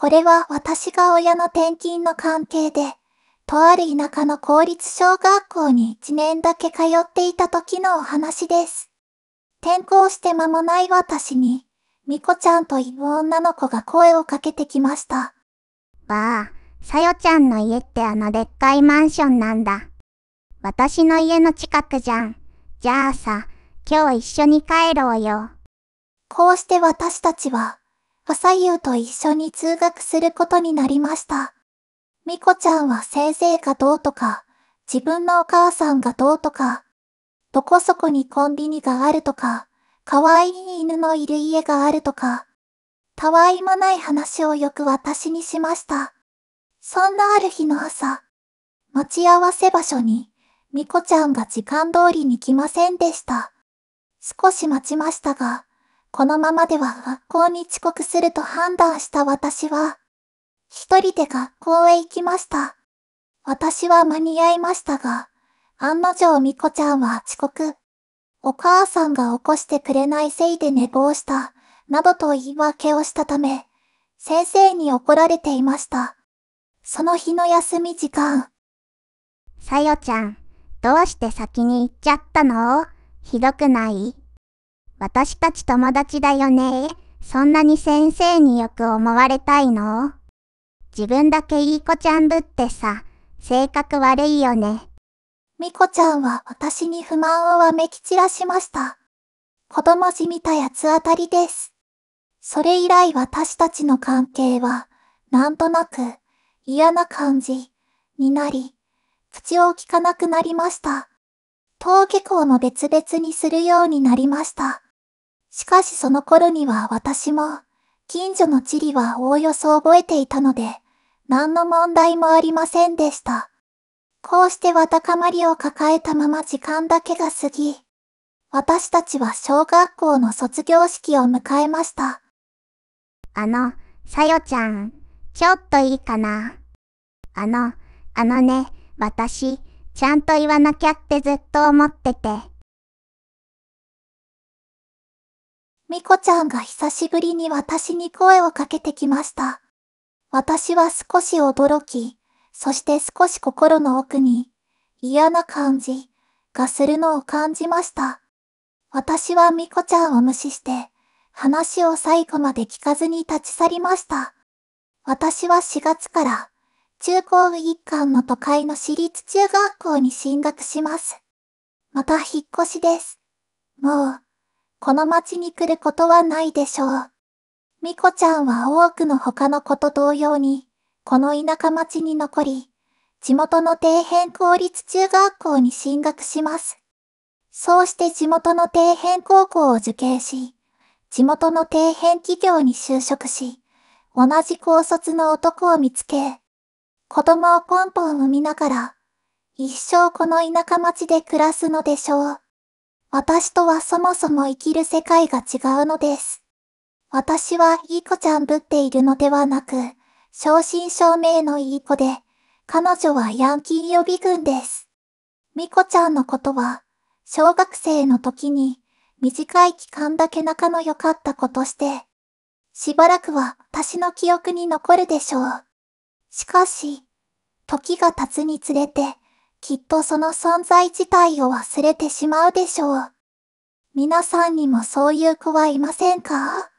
これは私が親の転勤の関係で、とある田舎の公立小学校に1年だけ通っていた時のお話です。転校して間もない私に、みこちゃんという女の子が声をかけてきました。ばあ、さよちゃんの家ってあのでっかいマンションなんだ。私の家の近くじゃん。じゃあさ、今日一緒に帰ろうよ。こうして私たちは、パサユと一緒に通学することになりました。ミコちゃんは先生がどうとか、自分のお母さんがどうとか、どこそこにコンビニがあるとか、可愛い犬のいる家があるとか、たわいもない話をよく私にしました。そんなある日の朝、待ち合わせ場所に、ミコちゃんが時間通りに来ませんでした。少し待ちましたが、このままでは学校に遅刻すると判断した私は、一人で学校へ行きました。私は間に合いましたが、案の定みこちゃんは遅刻。お母さんが起こしてくれないせいで寝坊した、などと言い訳をしたため、先生に怒られていました。その日の休み時間。さよちゃん、どうして先に行っちゃったのひどくない私たち友達だよね。そんなに先生によく思われたいの自分だけいい子ちゃんぶってさ、性格悪いよね。みこちゃんは私に不満をわめき散らしました。子供じみたやつあたりです。それ以来私たちの関係は、なんとなく嫌な感じになり、口を聞かなくなりました。登下校も別々にするようになりました。しかしその頃には私も、近所の地理はおおよそ覚えていたので、何の問題もありませんでした。こうしてわたかまりを抱えたまま時間だけが過ぎ、私たちは小学校の卒業式を迎えました。あの、さよちゃん、ちょっといいかな。あの、あのね、私、ちゃんと言わなきゃってずっと思ってて。ミコちゃんが久しぶりに私に声をかけてきました。私は少し驚き、そして少し心の奥に嫌な感じがするのを感じました。私はミコちゃんを無視して話を最後まで聞かずに立ち去りました。私は4月から中高一貫の都会の私立中学校に進学します。また引っ越しです。もう、この町に来ることはないでしょう。ミコちゃんは多くの他の子と同様に、この田舎町に残り、地元の底辺公立中学校に進学します。そうして地元の底辺高校を受験し、地元の底辺企業に就職し、同じ高卒の男を見つけ、子供を根ンポン産みながら、一生この田舎町で暮らすのでしょう。私とはそもそも生きる世界が違うのです。私はいい子ちゃんぶっているのではなく、正真正銘のいい子で、彼女はヤンキー予備軍です。ミコちゃんのことは、小学生の時に、短い期間だけ仲の良かった子として、しばらくは私の記憶に残るでしょう。しかし、時が経つにつれて、きっとその存在自体を忘れてしまうでしょう。皆さんにもそういう子はいませんか